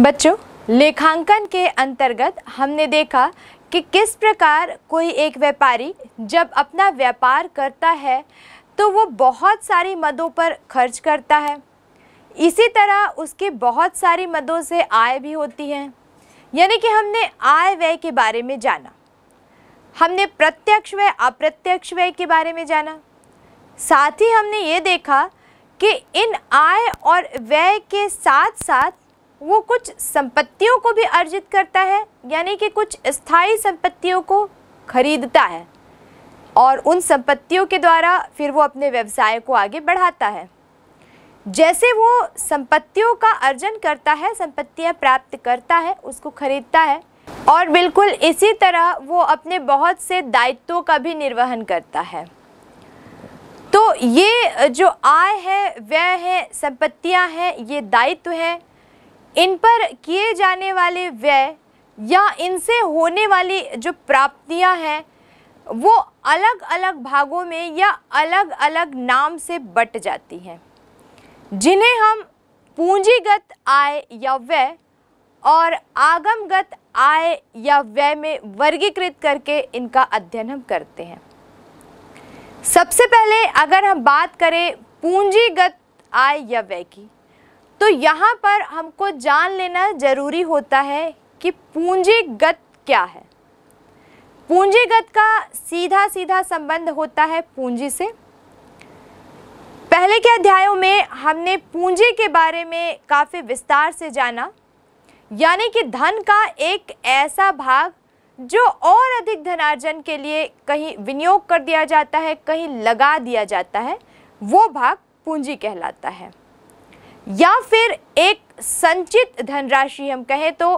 बच्चों लेखांकन के अंतर्गत हमने देखा कि किस प्रकार कोई एक व्यापारी जब अपना व्यापार करता है तो वो बहुत सारी मदों पर खर्च करता है इसी तरह उसकी बहुत सारी मदों से आय भी होती है यानी कि हमने आय व्यय के बारे में जाना हमने प्रत्यक्ष व्यय अप्रत्यक्ष व्यय के बारे में जाना साथ ही हमने ये देखा कि इन आय और व्यय के साथ साथ वो कुछ संपत्तियों को भी अर्जित करता है यानी कि कुछ स्थायी संपत्तियों को खरीदता है और उन संपत्तियों के द्वारा फिर वो अपने व्यवसाय को आगे बढ़ाता है जैसे वो संपत्तियों का अर्जन करता है संपत्तियां प्राप्त करता है उसको खरीदता है और बिल्कुल इसी तरह वो अपने बहुत से दायित्वों का भी निर्वहन करता है तो ये जो आय है व्यय है संपत्तियां हैं ये दायित्व है इन पर किए जाने वाले व्यय या इनसे होने वाली जो प्राप्तियां हैं वो अलग अलग भागों में या अलग अलग नाम से बट जाती हैं जिन्हें हम पूंजीगत आय या व्यय और आगमगत आय या व्यय में वर्गीकृत करके इनका अध्ययन हम करते हैं सबसे पहले अगर हम बात करें पूंजीगत आय या व्यय की तो यहाँ पर हमको जान लेना ज़रूरी होता है कि पूंजीगत क्या है पूंजीगत का सीधा सीधा संबंध होता है पूंजी से पहले के अध्यायों में हमने पूंजी के बारे में काफ़ी विस्तार से जाना यानी कि धन का एक ऐसा भाग जो और अधिक धनार्जन के लिए कहीं विनियोग कर दिया जाता है कहीं लगा दिया जाता है वो भाग पूंजी कहलाता है या फिर एक संचित धनराशि हम कहें तो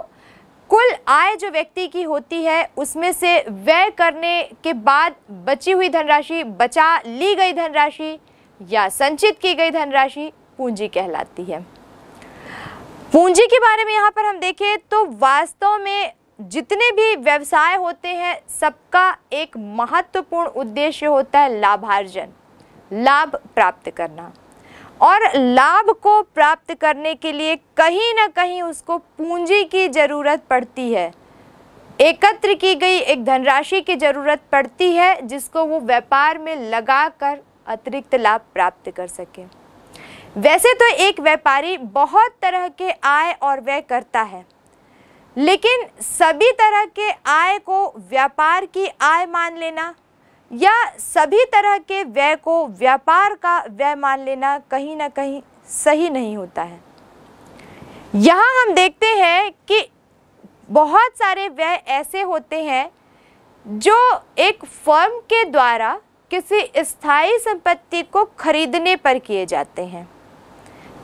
कुल आय जो व्यक्ति की होती है उसमें से व्यय करने के बाद बची हुई धनराशि बचा ली गई धनराशि या संचित की गई धनराशि पूंजी कहलाती है पूंजी के बारे में यहाँ पर हम देखें तो वास्तव में जितने भी व्यवसाय होते हैं सबका एक महत्वपूर्ण उद्देश्य होता है लाभार्जन लाभ प्राप्त करना और लाभ को प्राप्त करने के लिए कहीं ना कहीं उसको पूंजी की ज़रूरत पड़ती है एकत्र की गई एक धनराशि की ज़रूरत पड़ती है जिसको वो व्यापार में लगाकर अतिरिक्त लाभ प्राप्त कर सके वैसे तो एक व्यापारी बहुत तरह के आय और व्यय करता है लेकिन सभी तरह के आय को व्यापार की आय मान लेना या सभी तरह के व्यय को व्यापार का व्यय मान लेना कहीं ना कहीं सही नहीं होता है यहाँ हम देखते हैं कि बहुत सारे व्यय ऐसे होते हैं जो एक फर्म के द्वारा किसी स्थायी संपत्ति को खरीदने पर किए जाते हैं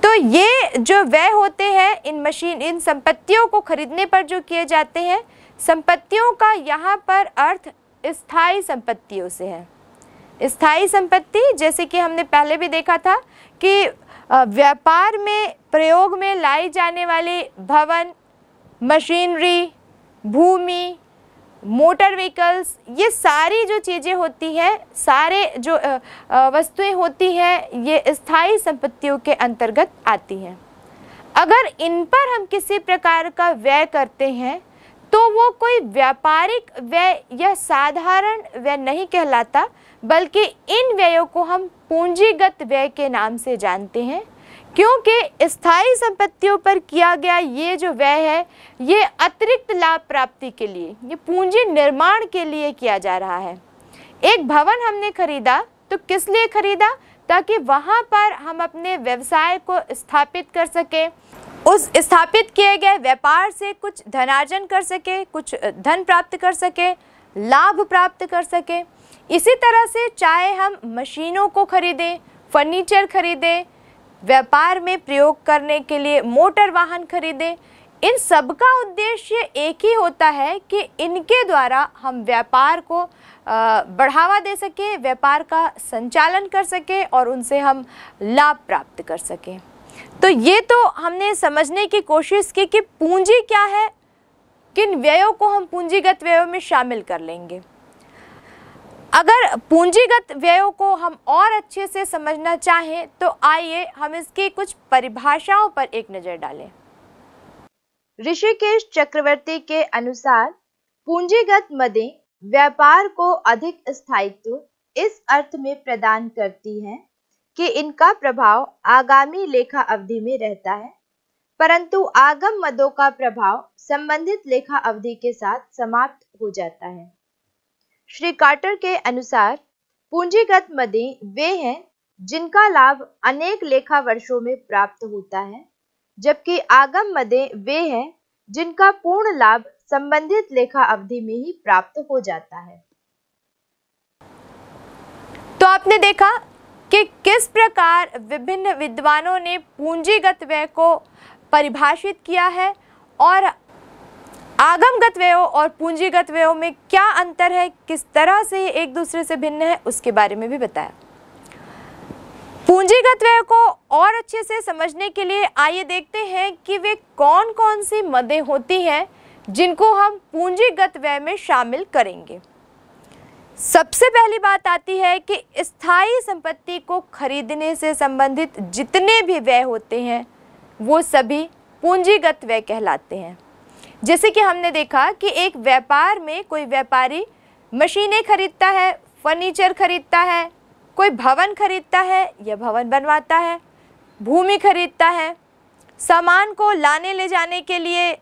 तो ये जो व्यय होते हैं इन मशीन इन संपत्तियों को खरीदने पर जो किए जाते हैं संपत्तियों का यहाँ पर अर्थ स्थायी संपत्तियों से है स्थायी संपत्ति जैसे कि हमने पहले भी देखा था कि व्यापार में प्रयोग में लाई जाने वाली भवन मशीनरी भूमि मोटर व्हीकल्स ये सारी जो चीज़ें होती हैं सारे जो वस्तुएं होती हैं ये स्थायी संपत्तियों के अंतर्गत आती हैं अगर इन पर हम किसी प्रकार का व्यय करते हैं तो वो कोई व्यापारिक व्यय या साधारण व्यय नहीं कहलाता बल्कि इन व्ययों को हम पूंजीगत व्यय के नाम से जानते हैं क्योंकि स्थायी संपत्तियों पर किया गया ये जो व्यय है ये अतिरिक्त लाभ प्राप्ति के लिए ये पूंजी निर्माण के लिए किया जा रहा है एक भवन हमने खरीदा तो किस लिए खरीदा ताकि वहाँ पर हम अपने व्यवसाय को स्थापित कर सकें उस स्थापित किए गए व्यापार से कुछ धनार्जन कर सके कुछ धन प्राप्त कर सके लाभ प्राप्त कर सके इसी तरह से चाहे हम मशीनों को खरीदें फर्नीचर खरीदें व्यापार में प्रयोग करने के लिए मोटर वाहन खरीदें इन सब का उद्देश्य एक ही होता है कि इनके द्वारा हम व्यापार को बढ़ावा दे सकें व्यापार का संचालन कर सकें और उनसे हम लाभ प्राप्त कर सकें तो ये तो हमने समझने की कोशिश की कि पूंजी क्या है किन व्ययों को हम पूंजीगत व्ययों में शामिल कर लेंगे अगर पूंजीगत व्ययों को हम और अच्छे से समझना चाहें तो आइए हम इसकी कुछ परिभाषाओं पर एक नज़र डालें ऋषिकेश चक्रवर्ती के अनुसार पूंजीगत मदें व्यापार को अधिक स्थायित्व इस अर्थ में प्रदान करती हैं कि इनका प्रभाव आगामी लेखा अवधि में रहता है परंतु आगम मदों का प्रभाव संबंधित लेखा अवधि के साथ समाप्त हो जाता है श्री कार्टर के अनुसार पूंजीगत मदें वे हैं जिनका लाभ अनेक लेखा वर्षों में प्राप्त होता है जबकि आगम मदें वे हैं जिनका पूर्ण लाभ संबंधित लेखा अवधि में ही प्राप्त हो जाता है तो आपने देखा कि किस प्रकार विभिन्न विद्वानों ने पूंजीगत व्यय को परिभाषित किया है और आगमगत व्ययों और पूंजीगत व्ययों में क्या अंतर है किस तरह से एक दूसरे से भिन्न है उसके बारे में भी बताया पूंजीगत व्यय को और अच्छे से समझने के लिए आइए देखते हैं कि वे कौन कौन सी मदें होती हैं जिनको हम पूंजीगत व्यय में शामिल करेंगे सबसे पहली बात आती है कि स्थायी संपत्ति को खरीदने से संबंधित जितने भी व्यय होते हैं वो सभी पूंजीगत व्यय कहलाते हैं जैसे कि हमने देखा कि एक व्यापार में कोई व्यापारी मशीनें खरीदता है फर्नीचर खरीदता है कोई भवन खरीदता है या भवन बनवाता है भूमि खरीदता है सामान को लाने ले जाने के लिए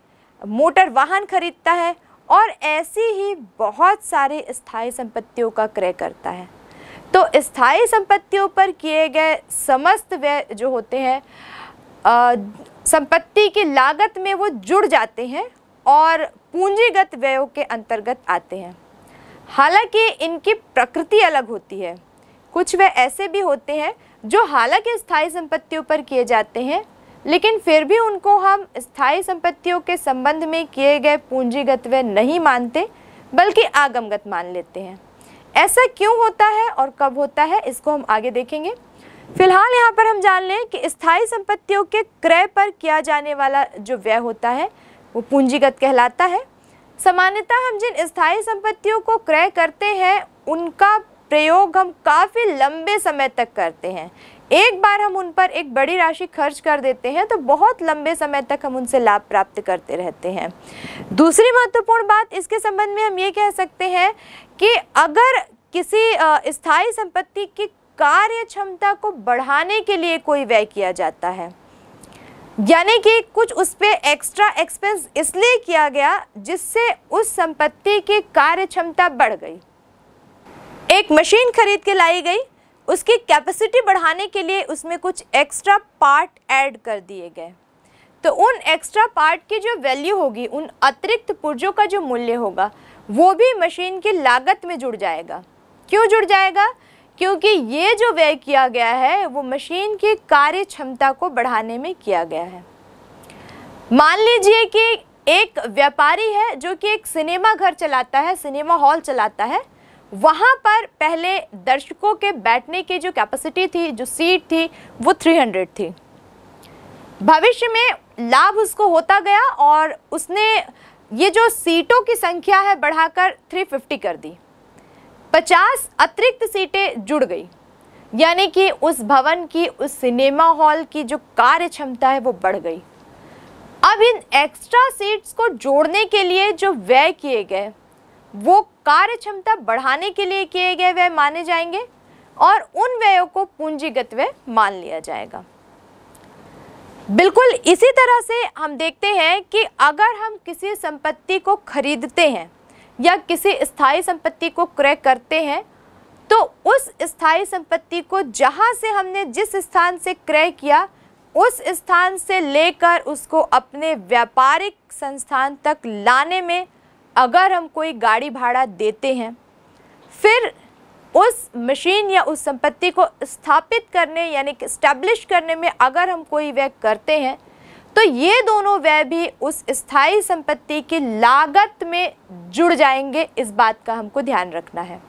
मोटर वाहन खरीदता है और ऐसी ही बहुत सारे स्थायी संपत्तियों का क्रय करता है तो स्थायी संपत्तियों पर किए गए समस्त व्यय जो होते हैं संपत्ति की लागत में वो जुड़ जाते हैं और पूंजीगत व्ययों के अंतर्गत आते हैं हालांकि इनकी प्रकृति अलग होती है कुछ वे ऐसे भी होते हैं जो हालांकि स्थायी संपत्तियों पर किए जाते हैं लेकिन फिर भी उनको हम स्थायी संपत्तियों के संबंध में किए गए पूंजीगत व्यय नहीं मानते बल्कि आगमगत मान लेते हैं ऐसा क्यों होता है और कब होता है इसको हम आगे देखेंगे फिलहाल यहाँ पर हम जान लें कि स्थायी संपत्तियों के क्रय पर किया जाने वाला जो व्यय होता है वो पूंजीगत कहलाता है सामान्यतः हम जिन स्थायी संपत्तियों को क्रय करते हैं उनका प्रयोग हम काफ़ी लंबे समय तक करते हैं एक बार हम उन पर एक बड़ी राशि खर्च कर देते हैं तो बहुत लंबे समय तक हम उनसे लाभ प्राप्त करते रहते हैं दूसरी महत्वपूर्ण बात इसके संबंध में हम ये कह सकते हैं कि अगर किसी स्थायी संपत्ति की कार्य क्षमता को बढ़ाने के लिए कोई व्यय किया जाता है यानी कि कुछ उस पर एक्स्ट्रा एक्सपेंस इसलिए किया गया जिससे उस संपत्ति की कार्य क्षमता बढ़ गई एक मशीन खरीद के लाई गई उसकी कैपेसिटी बढ़ाने के लिए उसमें कुछ एक्स्ट्रा पार्ट ऐड कर दिए गए तो उन एक्स्ट्रा पार्ट की जो वैल्यू होगी उन अतिरिक्त पुर्जों का जो मूल्य होगा वो भी मशीन की लागत में जुड़ जाएगा क्यों जुड़ जाएगा क्योंकि ये जो व्यय किया गया है वो मशीन की कार्य क्षमता को बढ़ाने में किया गया है मान लीजिए कि एक व्यापारी है जो कि एक सिनेमा घर चलाता है सिनेमा हॉल चलाता है वहाँ पर पहले दर्शकों के बैठने की जो कैपेसिटी थी जो सीट थी वो 300 थी भविष्य में लाभ उसको होता गया और उसने ये जो सीटों की संख्या है बढ़ाकर 350 कर दी 50 अतिरिक्त सीटें जुड़ गई यानी कि उस भवन की उस सिनेमा हॉल की जो कार्य क्षमता है वो बढ़ गई अब इन एक्स्ट्रा सीट्स को जोड़ने के लिए जो व्यय किए गए वो कार्य क्षमता बढ़ाने के लिए किए गए व्यय माने जाएंगे और उन व्ययों को पूंजीगत व्यय मान लिया जाएगा बिल्कुल इसी तरह से हम देखते हैं कि अगर हम किसी संपत्ति को खरीदते हैं या किसी स्थायी संपत्ति को क्रय करते हैं तो उस स्थायी संपत्ति को जहाँ से हमने जिस स्थान से क्रय किया उस स्थान से लेकर उसको अपने व्यापारिक संस्थान तक लाने में अगर हम कोई गाड़ी भाड़ा देते हैं फिर उस मशीन या उस संपत्ति को स्थापित करने यानी कि स्टैब्लिश करने में अगर हम कोई व्यय करते हैं तो ये दोनों व्यय भी उस स्थायी संपत्ति की लागत में जुड़ जाएंगे इस बात का हमको ध्यान रखना है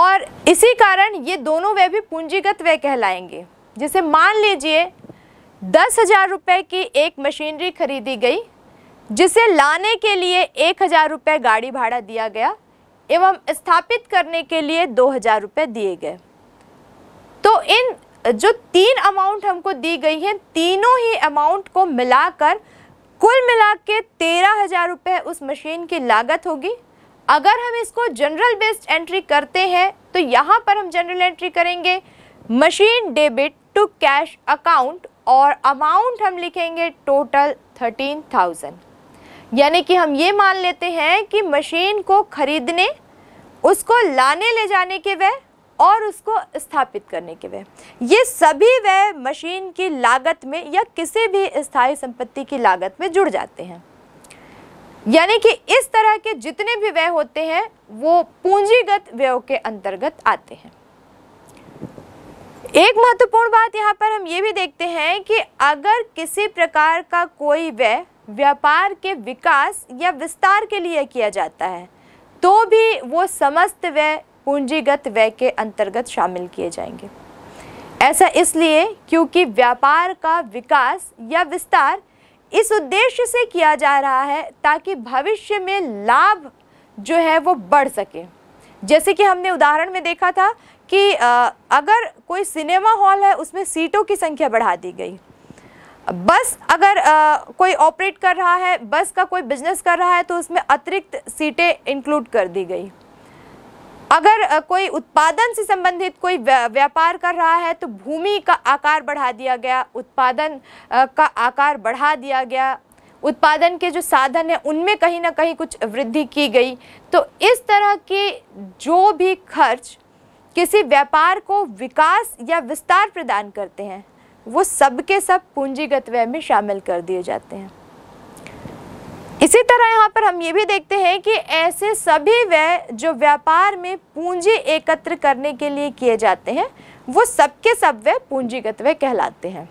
और इसी कारण ये दोनों व्यय भी पूंजीगत व्यय कहलाएंगे जैसे मान लीजिए दस हज़ार रुपये की एक मशीनरी खरीदी गई जिसे लाने के लिए एक हज़ार रुपये गाड़ी भाड़ा दिया गया एवं स्थापित करने के लिए दो हज़ार रुपये दिए गए तो इन जो तीन अमाउंट हमको दी गई हैं तीनों ही अमाउंट को मिलाकर कुल मिला के तेरह हज़ार रुपये उस मशीन की लागत होगी अगर हम इसको जनरल बेस्ड एंट्री करते हैं तो यहाँ पर हम जनरल एंट्री करेंगे machine debit to cash account और अमाउंट हम लिखेंगे टोटल थर्टीन थाउजेंड यानी कि हम ये मान लेते हैं कि मशीन को खरीदने उसको लाने ले जाने के व्यय और उसको स्थापित करने के व्यय ये सभी व्यय मशीन की लागत में या किसी भी स्थायी संपत्ति की लागत में जुड़ जाते हैं यानी कि इस तरह के जितने भी व्यय होते हैं वो पूंजीगत व्ययों के अंतर्गत आते हैं एक महत्वपूर्ण बात यहाँ पर हम ये भी देखते हैं कि अगर किसी प्रकार का कोई व्यय व्यापार के विकास या विस्तार के लिए किया जाता है तो भी वो समस्त व्यय पूंजीगत व्यय के अंतर्गत शामिल किए जाएंगे ऐसा इसलिए क्योंकि व्यापार का विकास या विस्तार इस उद्देश्य से किया जा रहा है ताकि भविष्य में लाभ जो है वो बढ़ सके जैसे कि हमने उदाहरण में देखा था कि अगर कोई सिनेमा हॉल है उसमें सीटों की संख्या बढ़ा दी गई बस अगर आ, कोई ऑपरेट कर रहा है बस का कोई बिजनेस कर रहा है तो उसमें अतिरिक्त सीटें इंक्लूड कर दी गई अगर आ, कोई उत्पादन से संबंधित कोई व्यापार कर रहा है तो भूमि का आकार बढ़ा दिया गया उत्पादन आ, का आकार बढ़ा दिया गया उत्पादन के जो साधन हैं उनमें कहीं ना कहीं कुछ वृद्धि की गई तो इस तरह के जो भी खर्च किसी व्यापार को विकास या विस्तार प्रदान करते हैं वो सब के सब पूंजीगत व्यय में शामिल कर दिए जाते हैं इसी तरह यहाँ पर हम ये भी देखते हैं कि ऐसे सभी व्यय जो व्यापार में पूंजी एकत्र करने के लिए किए जाते हैं वो सबके सब व्यय पूंजीगत व्यय कहलाते हैं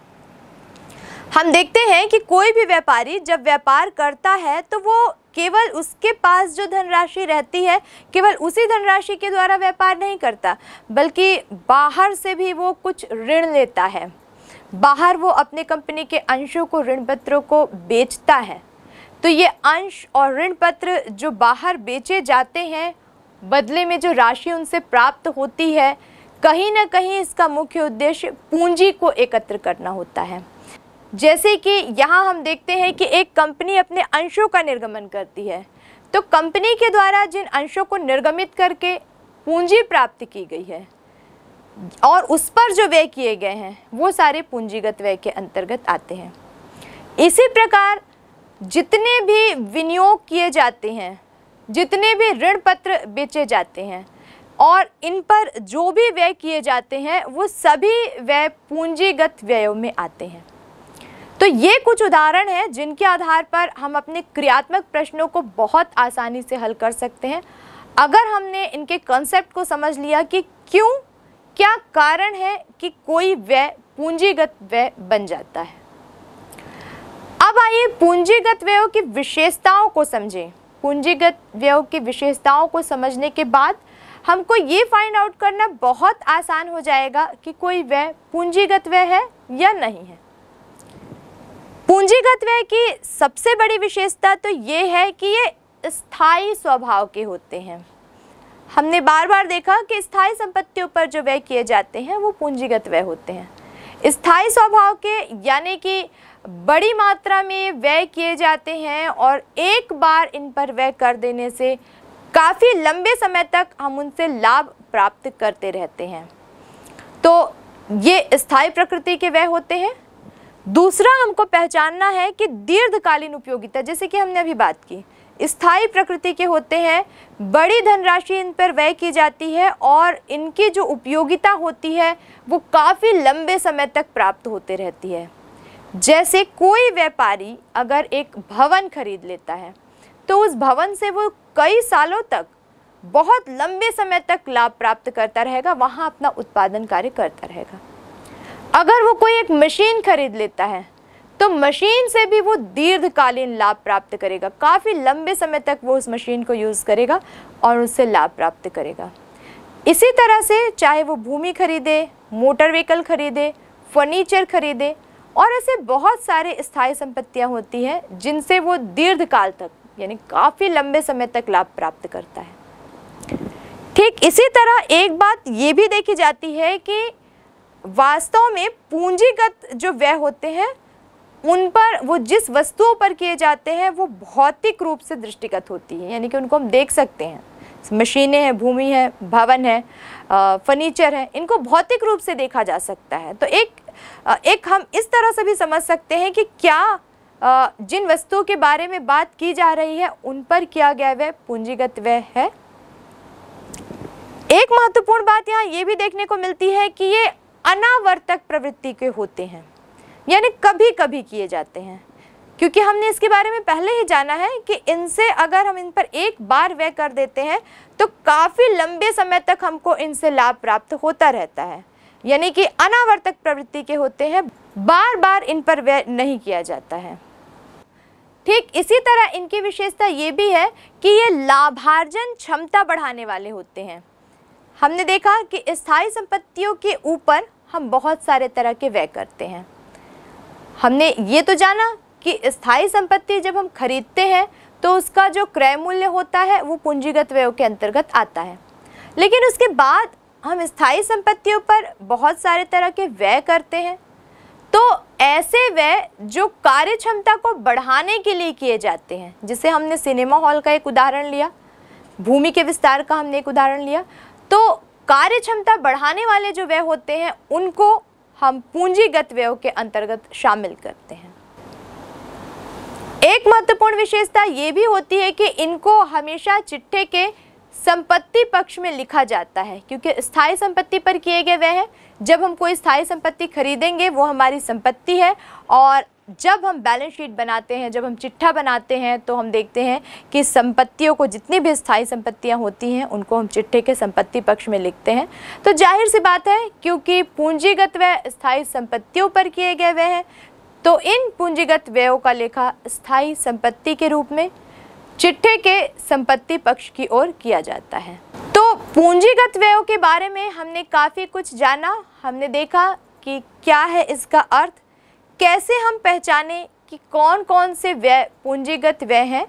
हम देखते हैं कि कोई भी व्यापारी जब व्यापार करता है तो वो केवल उसके पास जो धनराशि रहती है केवल उसी धनराशि के द्वारा व्यापार नहीं करता बल्कि बाहर से भी वो कुछ ऋण लेता है बाहर वो अपने कंपनी के अंशों को ऋण पत्रों को बेचता है तो ये अंश और ऋण पत्र जो बाहर बेचे जाते हैं बदले में जो राशि उनसे प्राप्त होती है कहीं ना कहीं इसका मुख्य उद्देश्य पूंजी को एकत्र करना होता है जैसे कि यहाँ हम देखते हैं कि एक कंपनी अपने अंशों का निर्गमन करती है तो कंपनी के द्वारा जिन अंशों को निर्गमित करके पूंजी प्राप्त की गई है और उस पर जो व्यय किए गए हैं वो सारे पूंजीगत व्यय के अंतर्गत आते हैं इसी प्रकार जितने भी विनियोग किए जाते हैं जितने भी ऋण पत्र बेचे जाते हैं और इन पर जो भी व्यय किए जाते हैं वो सभी व्यय पूंजीगत व्ययों में आते हैं तो ये कुछ उदाहरण हैं जिनके आधार पर हम अपने क्रियात्मक प्रश्नों को बहुत आसानी से हल कर सकते हैं अगर हमने इनके कंसेप्ट को समझ लिया कि क्यों क्या कारण है कि कोई व्यय पूंजीगत व्यय बन जाता है अब आइए पूंजीगत व्ययों की विशेषताओं को समझें पूंजीगत व्ययों की विशेषताओं को समझने के बाद हमको ये फाइंड आउट करना बहुत आसान हो जाएगा कि कोई व्यय पूंजीगत व्यय है या नहीं है पूंजीगत व्यय की सबसे बड़ी विशेषता तो ये है कि ये स्थायी स्वभाव के होते हैं हमने बार बार देखा कि स्थायी संपत्तियों पर जो व्यय किए जाते हैं वो पूंजीगत व्यय होते हैं स्थायी स्वभाव के यानी कि बड़ी मात्रा में व्यय किए जाते हैं और एक बार इन पर व्यय कर देने से काफ़ी लंबे समय तक हम उनसे लाभ प्राप्त करते रहते हैं तो ये स्थायी प्रकृति के व्यय होते हैं दूसरा हमको पहचानना है कि दीर्घकालीन उपयोगिता जैसे कि हमने अभी बात की स्थायी प्रकृति के होते हैं बड़ी धनराशि इन पर व्यय की जाती है और इनकी जो उपयोगिता होती है वो काफ़ी लंबे समय तक प्राप्त होते रहती है जैसे कोई व्यापारी अगर एक भवन खरीद लेता है तो उस भवन से वो कई सालों तक बहुत लंबे समय तक लाभ प्राप्त करता रहेगा वहाँ अपना उत्पादन कार्य करता रहेगा अगर वो कोई एक मशीन खरीद लेता है तो मशीन से भी वो दीर्घकालीन लाभ प्राप्त करेगा काफ़ी लंबे समय तक वो उस मशीन को यूज़ करेगा और उससे लाभ प्राप्त करेगा इसी तरह से चाहे वो भूमि खरीदे मोटर व्हीकल खरीदे फर्नीचर खरीदे और ऐसे बहुत सारे स्थायी संपत्तियां होती हैं जिनसे वो दीर्घकाल तक यानी काफ़ी लंबे समय तक लाभ प्राप्त करता है ठीक इसी तरह एक बात ये भी देखी जाती है कि वास्तव में पूंजीगत जो व्यय होते हैं उन पर वो जिस वस्तुओं पर किए जाते हैं वो भौतिक रूप से दृष्टिगत होती है यानी कि उनको हम देख सकते हैं मशीनें हैं भूमि है भवन है फर्नीचर है इनको भौतिक रूप से देखा जा सकता है तो एक एक हम इस तरह से भी समझ सकते हैं कि क्या जिन वस्तुओं के बारे में बात की जा रही है उन पर किया गया वह पूंजीगत व्यय है एक महत्वपूर्ण बात यहाँ ये भी देखने को मिलती है कि ये अनावर्तक प्रवृत्ति के होते हैं यानी कभी कभी किए जाते हैं क्योंकि हमने इसके बारे में पहले ही जाना है कि इनसे अगर हम इन पर एक बार व्यय कर देते हैं तो काफ़ी लंबे समय तक हमको इनसे लाभ प्राप्त होता रहता है यानी कि अनावर्तक प्रवृत्ति के होते हैं बार बार इन पर व्यय नहीं किया जाता है ठीक इसी तरह इनकी विशेषता ये भी है कि ये लाभार्जन क्षमता बढ़ाने वाले होते हैं हमने देखा कि स्थायी संपत्तियों के ऊपर हम बहुत सारे तरह के व्यय करते हैं हमने ये तो जाना कि स्थायी संपत्ति जब हम खरीदते हैं तो उसका जो क्रय मूल्य होता है वो पूंजीगत व्यय के अंतर्गत आता है लेकिन उसके बाद हम स्थायी संपत्तियों पर बहुत सारे तरह के व्यय करते हैं तो ऐसे व्यय जो कार्य क्षमता को बढ़ाने के लिए किए जाते हैं जिसे हमने सिनेमा हॉल का एक उदाहरण लिया भूमि के विस्तार का हमने एक उदाहरण लिया तो कार्य क्षमता बढ़ाने वाले जो व्यय होते हैं उनको हम पूंजीगत व्यय के अंतर्गत शामिल करते हैं एक महत्वपूर्ण विशेषता ये भी होती है कि इनको हमेशा चिट्ठे के संपत्ति पक्ष में लिखा जाता है क्योंकि स्थायी संपत्ति पर किए गए व्यय हैं जब हम कोई स्थायी संपत्ति खरीदेंगे वो हमारी संपत्ति है और जब हम बैलेंस शीट बनाते हैं जब हम चिट्ठा बनाते हैं तो हम देखते हैं कि संपत्तियों को जितनी भी स्थायी संपत्तियां होती हैं उनको हम चिट्ठे के संपत्ति पक्ष में लिखते हैं तो जाहिर सी बात है क्योंकि पूंजीगत व्यय स्थायी संपत्तियों पर किए गए व्यय हैं तो इन पूंजीगत व्ययों का लेखा स्थायी संपत्ति के रूप में चिट्ठे के संपत्ति पक्ष की ओर किया जाता है तो पूंजीगत व्ययों के बारे में हमने काफ़ी कुछ जाना हमने देखा कि क्या है इसका अर्थ कैसे हम पहचाने कि कौन कौन से व्यय पूंजीगत व्यय हैं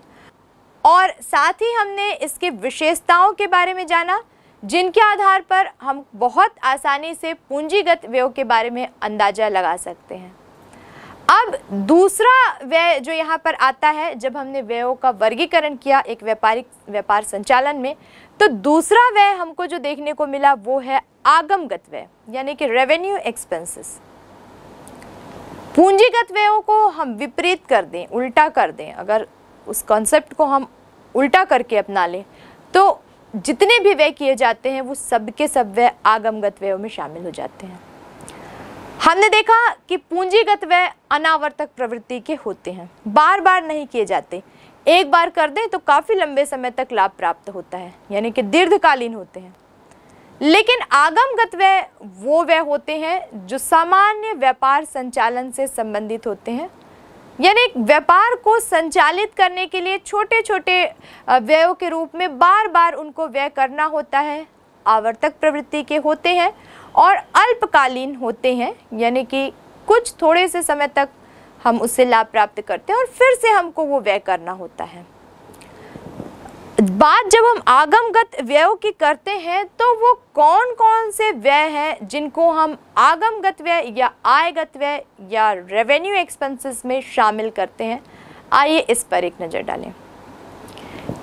और साथ ही हमने इसके विशेषताओं के बारे में जाना जिनके आधार पर हम बहुत आसानी से पूंजीगत व्ययों के बारे में अंदाज़ा लगा सकते हैं अब दूसरा व्यय जो यहाँ पर आता है जब हमने व्ययों का वर्गीकरण किया एक व्यापारिक व्यापार संचालन में तो दूसरा व्यय हमको जो देखने को मिला वो है आगमगत व्यय यानी कि रेवेन्यू एक्सपेंसेस पूंजीगत व्ययों को हम विपरीत कर दें उल्टा कर दें अगर उस कॉन्सेप्ट को हम उल्टा करके अपना लें तो जितने भी व्यय किए जाते हैं वो सब सब व्यय आगमगत व्ययों में शामिल हो जाते हैं हमने देखा कि पूंजीगत व्यय अनावर्तक प्रवृत्ति के होते हैं बार बार नहीं किए जाते एक बार कर दें तो काफ़ी लंबे समय तक लाभ प्राप्त होता है यानी कि दीर्घकालीन होते हैं लेकिन आगमगत व्यय वो व्यय होते हैं जो सामान्य व्यापार संचालन से संबंधित होते हैं यानी व्यापार को संचालित करने के लिए छोटे छोटे व्ययों के रूप में बार बार उनको व्यय करना होता है आवर्तक प्रवृत्ति के होते हैं और अल्पकालीन होते हैं यानी कि कुछ थोड़े से समय तक हम उससे लाभ प्राप्त करते हैं और फिर से हमको वो व्यय करना होता है बात जब हम आगमगत व्ययों की करते हैं तो वो कौन कौन से व्यय हैं जिनको हम आगमगत व्यय या आयगत व्यय या रेवेन्यू एक्सपेंसेस में शामिल करते हैं आइए इस पर एक नज़र डालें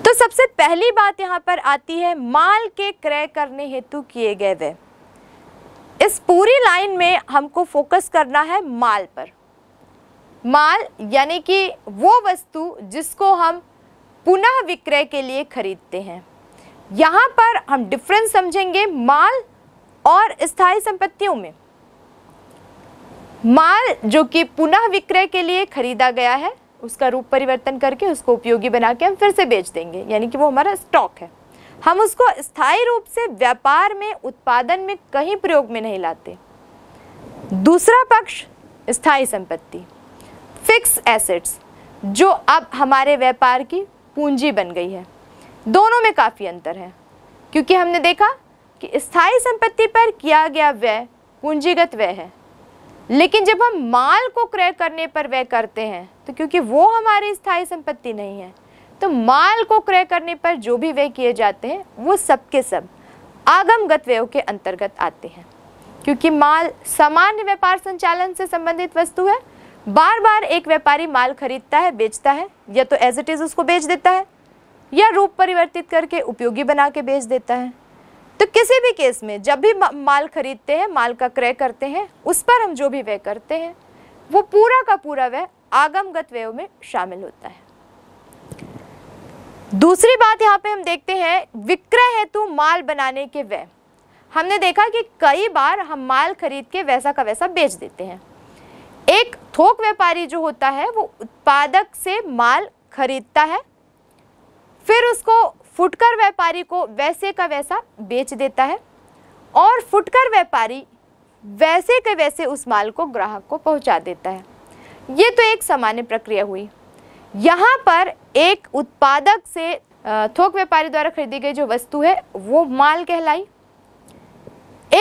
तो सबसे पहली बात यहाँ पर आती है माल के क्रय करने हेतु किए गए व्यय इस पूरी लाइन में हमको फोकस करना है माल पर माल यानी कि वो वस्तु जिसको हम पुनः विक्रय के लिए खरीदते हैं यहाँ पर हम डिफरेंस समझेंगे माल और स्थायी संपत्तियों में माल जो कि पुनः विक्रय के लिए खरीदा गया है उसका रूप परिवर्तन करके उसको उपयोगी बना के हम फिर से बेच देंगे यानी कि वो हमारा स्टॉक है हम उसको स्थायी रूप से व्यापार में उत्पादन में कहीं प्रयोग में नहीं लाते दूसरा पक्ष स्थायी संपत्ति फिक्स एसेट्स जो अब हमारे व्यापार की पूंजी बन गई है दोनों में काफ़ी अंतर है क्योंकि हमने देखा कि स्थायी संपत्ति पर किया गया व्यय पूंजीगत व्यय है लेकिन जब हम माल को क्रय करने पर व्यय करते हैं तो क्योंकि वो हमारी स्थायी संपत्ति नहीं है तो माल को क्रय करने पर जो भी व्यय किए जाते हैं वो सबके सब आगमगत व्ययों के अंतर्गत आते हैं क्योंकि माल सामान्य व्यापार संचालन से संबंधित वस्तु है बार बार एक व्यापारी माल खरीदता है बेचता है या तो एज इट इज़ उसको बेच देता है या रूप परिवर्तित करके उपयोगी बना के बेच देता है तो किसी भी केस में जब भी माल खरीदते हैं माल का क्रय करते हैं उस पर हम जो भी व्यय करते हैं वो पूरा का पूरा व्यय आगमगत व्यय में शामिल होता है दूसरी बात यहाँ पे हम देखते हैं विक्रय हेतु माल बनाने के व्यय हमने देखा कि कई बार हम माल खरीद के वैसा का वैसा बेच देते हैं एक थोक व्यापारी जो होता है वो उत्पादक से माल खरीदता है फिर उसको फुटकर व्यापारी को वैसे का वैसा बेच देता है और फुटकर व्यापारी वैसे के वैसे उस माल को ग्राहक को पहुंचा देता है ये तो एक सामान्य प्रक्रिया हुई यहाँ पर एक उत्पादक से थोक व्यापारी द्वारा खरीदी गई जो वस्तु है वो माल कहलाई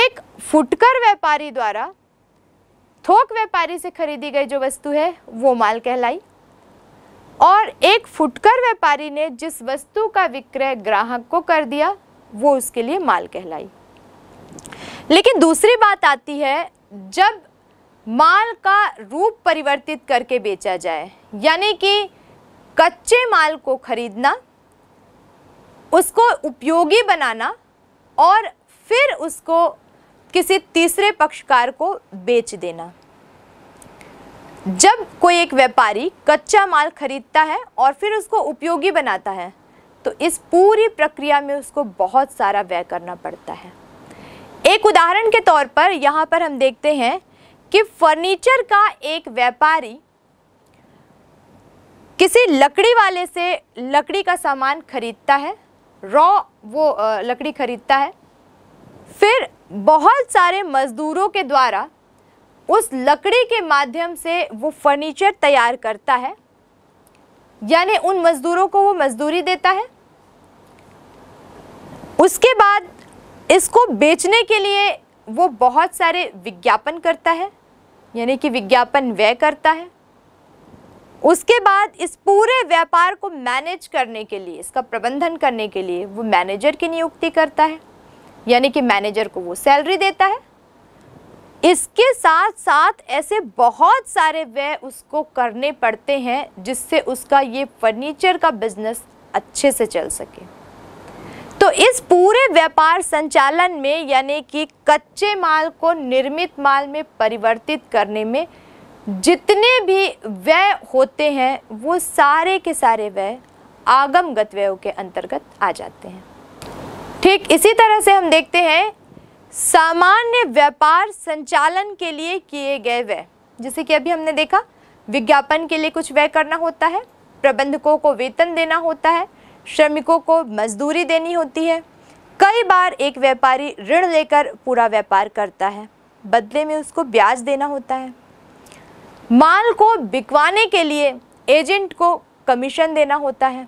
एक फुटकर व्यापारी द्वारा थोक व्यापारी से खरीदी गई जो वस्तु है वो माल कहलाई और एक फुटकर व्यापारी ने जिस वस्तु का विक्रय ग्राहक को कर दिया वो उसके लिए माल कहलाई लेकिन दूसरी बात आती है जब माल का रूप परिवर्तित करके बेचा जाए यानी कि कच्चे माल को खरीदना उसको उपयोगी बनाना और फिर उसको किसी तीसरे पक्षकार को बेच देना जब कोई एक व्यापारी कच्चा माल खरीदता है और फिर उसको उपयोगी बनाता है तो इस पूरी प्रक्रिया में उसको बहुत सारा व्यय करना पड़ता है एक उदाहरण के तौर पर यहाँ पर हम देखते हैं कि फर्नीचर का एक व्यापारी किसी लकड़ी वाले से लकड़ी का सामान खरीदता है रॉ वो लकड़ी खरीदता है फिर बहुत सारे मज़दूरों के द्वारा उस लकड़ी के माध्यम से वो फर्नीचर तैयार करता है यानी उन मज़दूरों को वो मज़दूरी देता है उसके बाद इसको बेचने के लिए वो बहुत सारे विज्ञापन करता है यानी कि विज्ञापन व्यय करता है उसके बाद इस पूरे व्यापार को मैनेज करने के लिए इसका प्रबंधन करने के लिए वो मैनेजर की नियुक्ति करता है यानी कि मैनेजर को वो सैलरी देता है इसके साथ साथ ऐसे बहुत सारे व्यय उसको करने पड़ते हैं जिससे उसका ये फर्नीचर का बिजनेस अच्छे से चल सके तो इस पूरे व्यापार संचालन में यानी कि कच्चे माल को निर्मित माल में परिवर्तित करने में जितने भी व्यय होते हैं वो सारे के सारे व्यय आगमगत व्ययों के अंतर्गत आ जाते हैं ठीक इसी तरह से हम देखते हैं सामान्य व्यापार संचालन के लिए किए गए व्यय जैसे कि अभी हमने देखा विज्ञापन के लिए कुछ व्यय करना होता है प्रबंधकों को वेतन देना होता है श्रमिकों को मजदूरी देनी होती है कई बार एक व्यापारी ऋण लेकर पूरा व्यापार करता है बदले में उसको ब्याज देना होता है माल को बिकवाने के लिए एजेंट को कमीशन देना होता है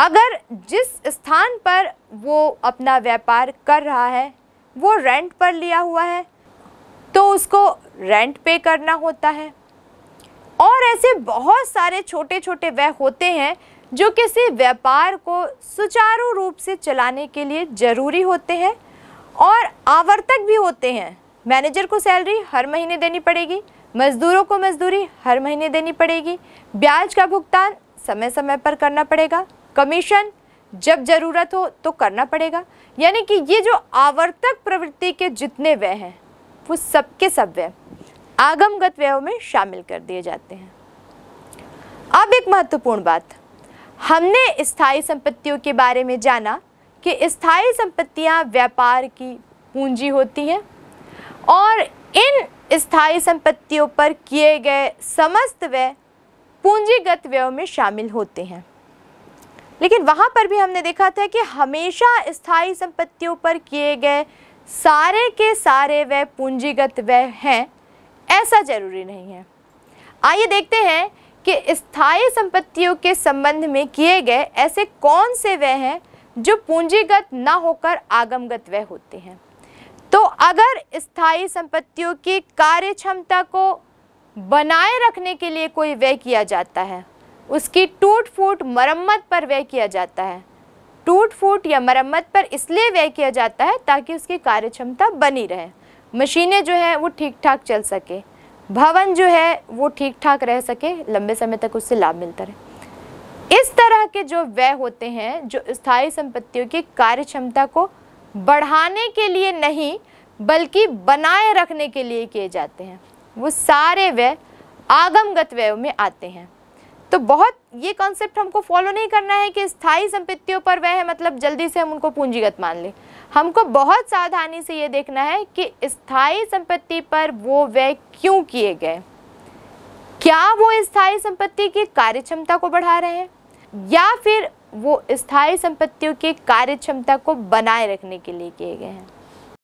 अगर जिस स्थान पर वो अपना व्यापार कर रहा है वो रेंट पर लिया हुआ है तो उसको रेंट पे करना होता है और ऐसे बहुत सारे छोटे छोटे वह होते हैं जो किसी व्यापार को सुचारू रूप से चलाने के लिए ज़रूरी होते हैं और आवर्तक भी होते हैं मैनेजर को सैलरी हर महीने देनी पड़ेगी मज़दूरों को मजदूरी हर महीने देनी पड़ेगी ब्याज का भुगतान समय समय पर करना पड़ेगा कमीशन जब ज़रूरत हो तो करना पड़ेगा यानी कि ये जो आवर्तक प्रवृत्ति के जितने व्यय हैं वो सबके सब व्यय आगमगत व्ययों में शामिल कर दिए जाते हैं अब एक महत्वपूर्ण बात हमने स्थायी संपत्तियों के बारे में जाना कि स्थायी संपत्तियां व्यापार की पूंजी होती हैं और इन स्थायी संपत्तियों पर किए गए समस्त व्यय पूंजीगत व्ययों में शामिल होते हैं लेकिन वहाँ पर भी हमने देखा था कि हमेशा स्थायी संपत्तियों पर किए गए सारे के सारे वह पूंजीगत व्यय हैं ऐसा जरूरी नहीं है आइए देखते हैं कि स्थायी संपत्तियों के संबंध में किए गए ऐसे कौन से व्यय हैं जो पूंजीगत ना होकर आगमगत व्यय होते हैं तो अगर स्थायी संपत्तियों की कार्य क्षमता को बनाए रखने के लिए कोई व्यय किया जाता है उसकी टूट फूट मरम्मत पर व्यय किया जाता है टूट फूट या मरम्मत पर इसलिए व्यय किया जाता है ताकि उसकी कार्यक्षमता बनी रहे मशीनें जो है वो ठीक ठाक चल सके भवन जो है वो ठीक ठाक रह सके लंबे समय तक उससे लाभ मिलता रहे इस तरह के जो व्यय होते हैं जो स्थायी संपत्तियों की कार्यक्षमता को बढ़ाने के लिए नहीं बल्कि बनाए रखने के लिए किए जाते हैं वो सारे व्यय आगमगत व्ययों में आते हैं तो बहुत ये कॉन्सेप्ट हमको फॉलो नहीं करना है कि स्थायी संपत्तियों पर वह मतलब जल्दी से हम उनको पूंजीगत मान लें हमको बहुत सावधानी से ये देखना है कि स्थायी संपत्ति पर वो व्यय क्यों किए गए क्या वो स्थायी संपत्ति की कार्य क्षमता को बढ़ा रहे हैं या फिर वो स्थायी संपत्तियों की कार्य क्षमता को बनाए रखने के लिए किए गए हैं